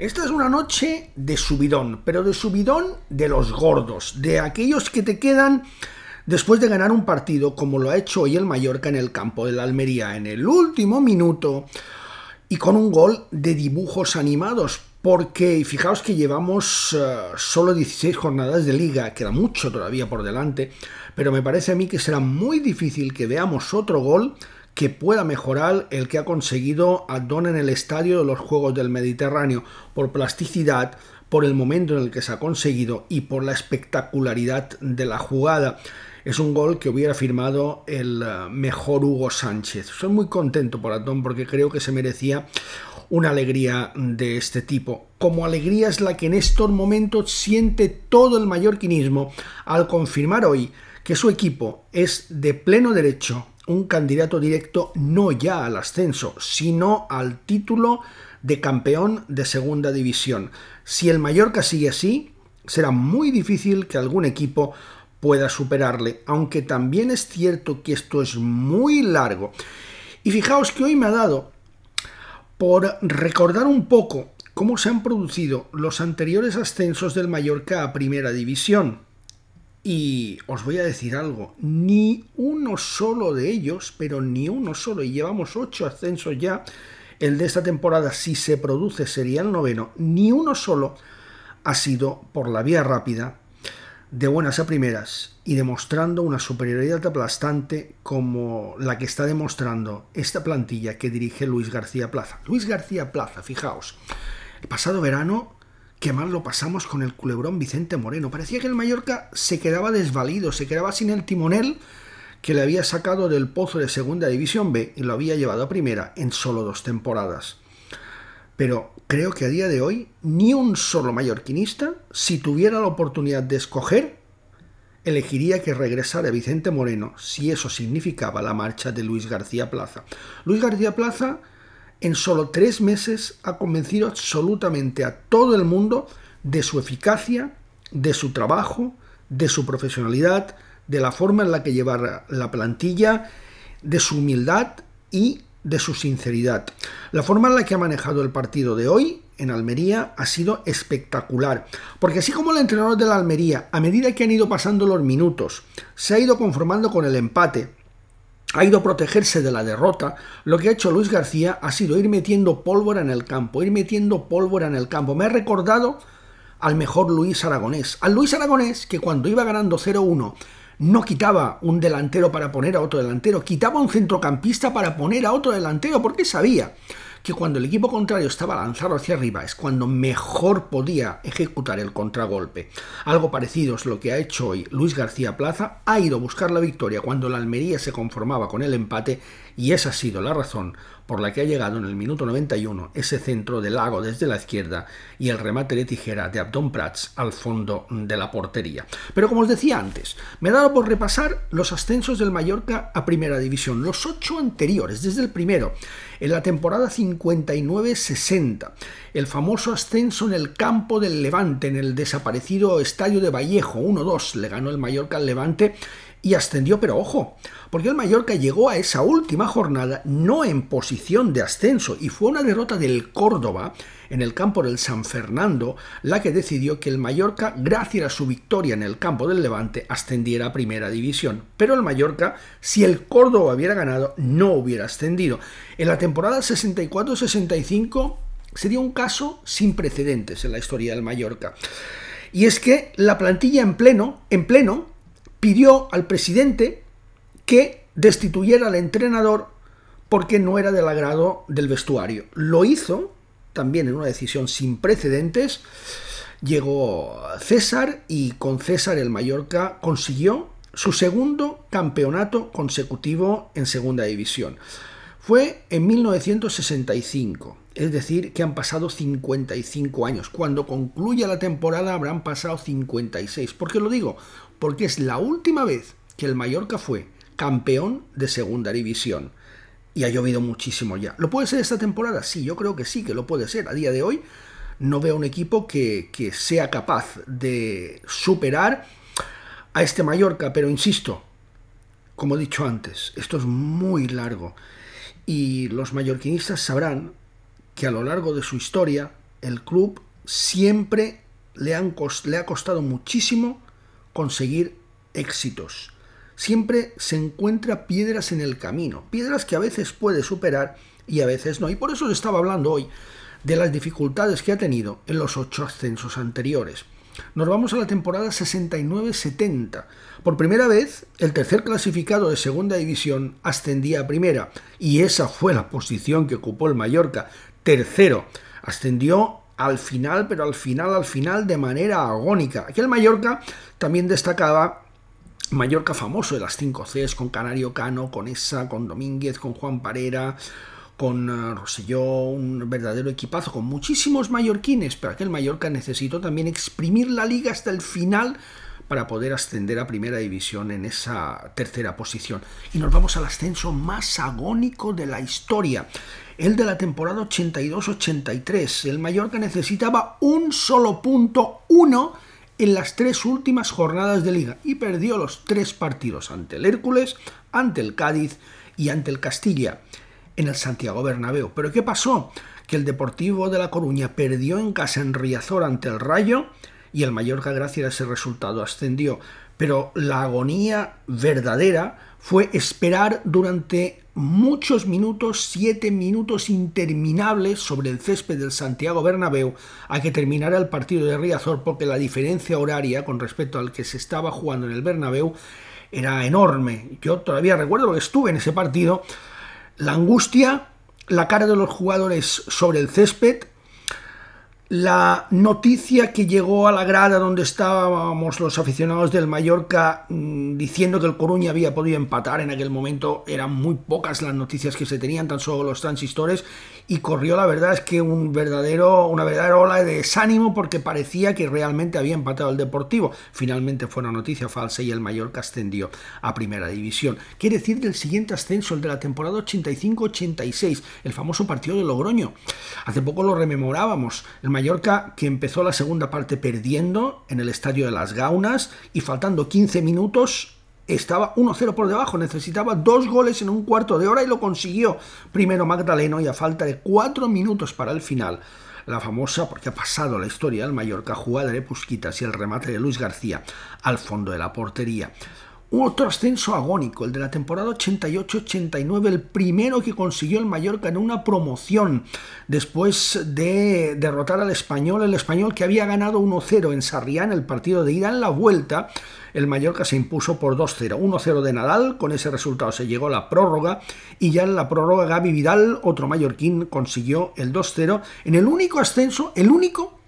Esta es una noche de subidón, pero de subidón de los gordos, de aquellos que te quedan después de ganar un partido como lo ha hecho hoy el Mallorca en el campo de la Almería en el último minuto y con un gol de dibujos animados. Porque fijaos que llevamos eh, solo 16 jornadas de liga, queda mucho todavía por delante, pero me parece a mí que será muy difícil que veamos otro gol que pueda mejorar el que ha conseguido Adón en el estadio de los Juegos del Mediterráneo, por plasticidad, por el momento en el que se ha conseguido y por la espectacularidad de la jugada. Es un gol que hubiera firmado el eh, mejor Hugo Sánchez. Soy muy contento por Adón porque creo que se merecía una alegría de este tipo. Como alegría es la que en estos momentos siente todo el mayorquinismo al confirmar hoy que su equipo es de pleno derecho un candidato directo no ya al ascenso, sino al título de campeón de segunda división. Si el Mallorca sigue así, será muy difícil que algún equipo pueda superarle, aunque también es cierto que esto es muy largo. Y fijaos que hoy me ha dado por recordar un poco cómo se han producido los anteriores ascensos del Mallorca a primera división. Y os voy a decir algo, ni uno solo de ellos, pero ni uno solo, y llevamos ocho ascensos ya, el de esta temporada, si se produce, sería el noveno, ni uno solo ha sido por la vía rápida, de buenas a primeras, y demostrando una superioridad aplastante como la que está demostrando esta plantilla que dirige Luis García Plaza. Luis García Plaza, fijaos, el pasado verano qué mal lo pasamos con el culebrón Vicente Moreno. Parecía que el Mallorca se quedaba desvalido, se quedaba sin el timonel que le había sacado del pozo de Segunda División B y lo había llevado a Primera en solo dos temporadas. Pero creo que a día de hoy ni un solo mallorquinista, si tuviera la oportunidad de escoger, elegiría que regresara Vicente Moreno si eso significaba la marcha de Luis García Plaza. Luis García Plaza en solo tres meses ha convencido absolutamente a todo el mundo de su eficacia, de su trabajo, de su profesionalidad, de la forma en la que llevar la plantilla, de su humildad y de su sinceridad. La forma en la que ha manejado el partido de hoy en Almería ha sido espectacular, porque así como el entrenador de la Almería, a medida que han ido pasando los minutos, se ha ido conformando con el empate, ha ido a protegerse de la derrota, lo que ha hecho Luis García ha sido ir metiendo pólvora en el campo, ir metiendo pólvora en el campo. Me ha recordado al mejor Luis Aragonés. Al Luis Aragonés que cuando iba ganando 0-1 no quitaba un delantero para poner a otro delantero, quitaba un centrocampista para poner a otro delantero porque sabía que cuando el equipo contrario estaba lanzado hacia arriba es cuando mejor podía ejecutar el contragolpe. Algo parecido es lo que ha hecho hoy Luis García Plaza, ha ido a buscar la victoria cuando la Almería se conformaba con el empate y esa ha sido la razón por la que ha llegado en el minuto 91 ese centro del Lago desde la izquierda y el remate de tijera de Abdón Prats al fondo de la portería. Pero como os decía antes, me he dado por repasar los ascensos del Mallorca a Primera División, los ocho anteriores, desde el primero, en la temporada 59-60, el famoso ascenso en el campo del Levante, en el desaparecido estadio de Vallejo, 1-2, le ganó el Mallorca al Levante y ascendió, pero ojo, porque el Mallorca llegó a esa última jornada no en posición de ascenso y fue una derrota del Córdoba en el campo del San Fernando la que decidió que el Mallorca, gracias a su victoria en el campo del Levante, ascendiera a primera división. Pero el Mallorca, si el Córdoba hubiera ganado, no hubiera ascendido. En la temporada 64-65 sería un caso sin precedentes en la historia del Mallorca. Y es que la plantilla en pleno, en pleno, pidió al presidente que destituyera al entrenador porque no era del agrado del vestuario. Lo hizo también en una decisión sin precedentes. Llegó César y con César el Mallorca consiguió su segundo campeonato consecutivo en segunda división. Fue en 1965, es decir, que han pasado 55 años. Cuando concluya la temporada habrán pasado 56. ¿Por qué lo digo? Porque es la última vez que el Mallorca fue campeón de segunda división. Y ha llovido muchísimo ya. ¿Lo puede ser esta temporada? Sí, yo creo que sí, que lo puede ser. A día de hoy no veo un equipo que, sea capaz de superar a este Mallorca, pero insisto, como he dicho antes, esto es muy largo. Y los mallorquinistas sabrán que a lo largo de su historia el club siempre le, le ha costado muchísimo conseguir éxitos. Siempre se encuentra piedras en el camino, piedras que a veces puede superar y a veces no. Y por eso les estaba hablando hoy de las dificultades que ha tenido en los ocho ascensos anteriores nos vamos a la temporada 69-70. Por primera vez, el tercer clasificado de segunda división ascendía a primera, y esa fue la posición que ocupó el Mallorca, tercero. Ascendió al final, pero al final, al final, de manera agónica. Aquí el Mallorca también destacaba Mallorca famoso de las 5 Cs, con Canario Cano, con Esa, con Domínguez, con Juan Parera, con Roselló, eh, un verdadero equipazo, con muchísimos mallorquines, pero aquel Mallorca necesitó también exprimir la liga hasta el final para poder ascender a primera división en esa tercera posición. Y nos vamos al ascenso más agónico de la historia, el de la temporada 82-83. El Mallorca necesitaba un solo punto, uno, en las tres últimas jornadas de liga y perdió los tres partidos ante el Hércules, ante el Cádiz y ante el Castilla en el Santiago Bernabéu. Pero ¿qué pasó? Que el Deportivo de La Coruña perdió en casa en Riazor ante el Rayo y el Mallorca gracias a ese resultado ascendió. Pero la agonía verdadera fue esperar durante muchos minutos, siete minutos interminables sobre el césped del Santiago Bernabéu a que terminara el partido de Riazor porque la diferencia horaria con respecto al que se estaba jugando en el Bernabéu era enorme. Yo todavía recuerdo que estuve en ese partido la angustia, la cara de los jugadores sobre el césped, la noticia que llegó a la grada donde estábamos los aficionados del Mallorca mm, diciendo que el Coruña había podido empatar en aquel momento eran muy pocas las noticias que se tenían, tan solo los transistores, y corrió la verdad es que un verdadero, una verdadera ola de desánimo porque parecía que realmente había empatado el Deportivo. Finalmente fue una noticia falsa y el Mallorca ascendió a Primera División. Quiere decir del siguiente ascenso, el de la temporada 85-86, el famoso partido de Logroño. Hace poco lo rememorábamos. El Mallorca que empezó la segunda parte perdiendo en el Estadio de las Gaunas y faltando 15 minutos estaba 1-0 por debajo, necesitaba dos goles en un cuarto de hora y lo consiguió. Primero Magdaleno y a falta de cuatro minutos para el final, la famosa, porque ha pasado la historia el Mallorca, jugada de Pusquitas y el remate de Luis García al fondo de la portería. Otro ascenso agónico, el de la temporada 88-89, el primero que consiguió el Mallorca en una promoción después de derrotar al español, el español que había ganado 1-0 en Sarrián, el partido de ida en la vuelta, el Mallorca se impuso por 2-0. 1-0 de Nadal, con ese resultado se llegó a la prórroga y ya en la prórroga Gaby Vidal, otro mallorquín, consiguió el 2-0 en el único ascenso, el único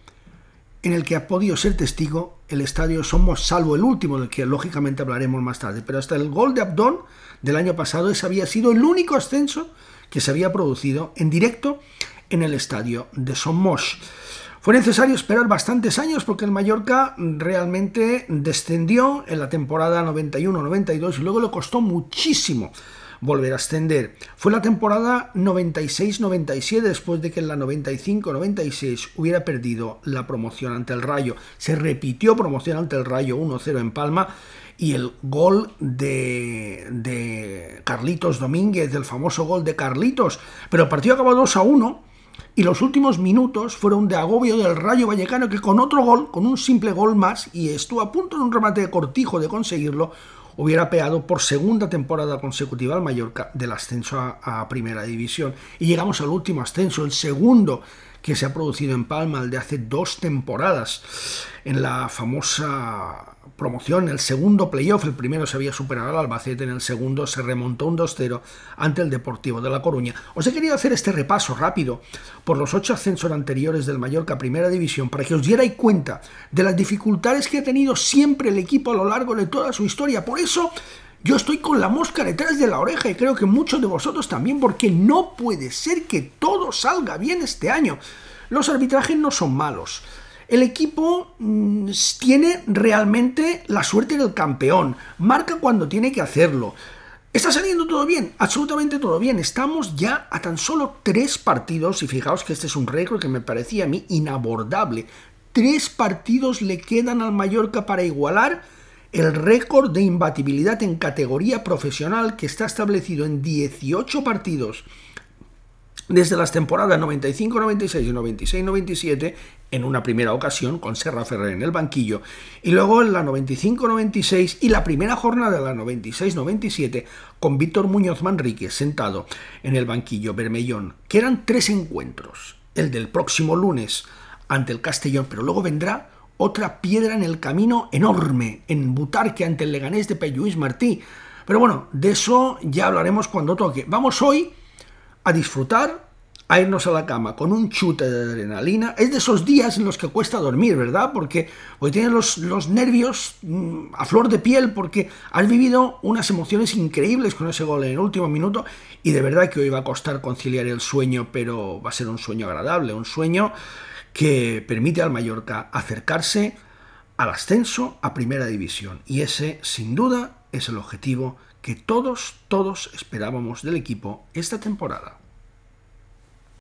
en el que ha podido ser testigo el estadio Somos, salvo el último, del que lógicamente hablaremos más tarde. Pero hasta el gol de Abdón del año pasado, ese había sido el único ascenso que se había producido en directo en el estadio de Somos. Fue necesario esperar bastantes años porque el Mallorca realmente descendió en la temporada 91-92 y luego le costó muchísimo volver a ascender. Fue la temporada 96-97 después de que en la 95-96 hubiera perdido la promoción ante el Rayo. Se repitió promoción ante el Rayo 1-0 en Palma y el gol de, Carlitos Domínguez, del famoso gol de Carlitos. Pero el partido acabó 2 1 y los últimos minutos fueron de agobio del Rayo Vallecano que con otro gol, con un simple gol más y estuvo a punto en un remate de cortijo de conseguirlo, hubiera pegado por segunda temporada consecutiva al Mallorca del ascenso a, a primera división. Y llegamos al último ascenso, el segundo que se ha producido en Palma de hace dos temporadas en la famosa promoción, el segundo playoff, el primero se había superado al Albacete, en el segundo se remontó un 2-0 ante el Deportivo de La Coruña. Os he querido hacer este repaso rápido por los ocho ascensos anteriores del Mallorca Primera División para que os dierais cuenta de las dificultades que ha tenido siempre el equipo a lo largo de toda su historia. Por eso yo estoy con la mosca detrás de la oreja y creo que muchos de vosotros también, porque no puede ser que todo salga bien este año. Los arbitrajes no son malos. El equipo mm, tiene realmente la suerte del campeón. Marca cuando tiene que hacerlo. Está saliendo todo bien, absolutamente todo bien. Estamos ya a tan solo tres partidos y fijaos que este es un récord que me parecía a mí inabordable. Tres partidos le quedan al Mallorca para igualar el récord de imbatibilidad en categoría profesional que está establecido en 18 partidos desde las temporadas 95-96 y 96-97, en una primera ocasión con Serra Ferrer en el banquillo, y luego en la 95-96 y la primera jornada de la 96-97 con Víctor Muñoz Manrique sentado en el banquillo Bermellón, que eran tres encuentros, el del próximo lunes ante el Castellón, pero luego vendrá otra piedra en el camino enorme en Butarque ante el Leganés de Pelluís Martí. Pero bueno, de eso ya hablaremos cuando toque. Vamos hoy a disfrutar, a irnos a la cama con un chute de adrenalina. Es de esos días en los que cuesta dormir, ¿verdad? Porque hoy tienes los, los nervios mm, a flor de piel porque has vivido unas emociones increíbles con ese gol en el último minuto y de verdad que hoy va a costar conciliar el sueño, pero va a ser un sueño agradable, un sueño que permite al Mallorca acercarse al ascenso a primera división. Y ese, sin duda, es el objetivo que todos, todos esperábamos del equipo esta temporada.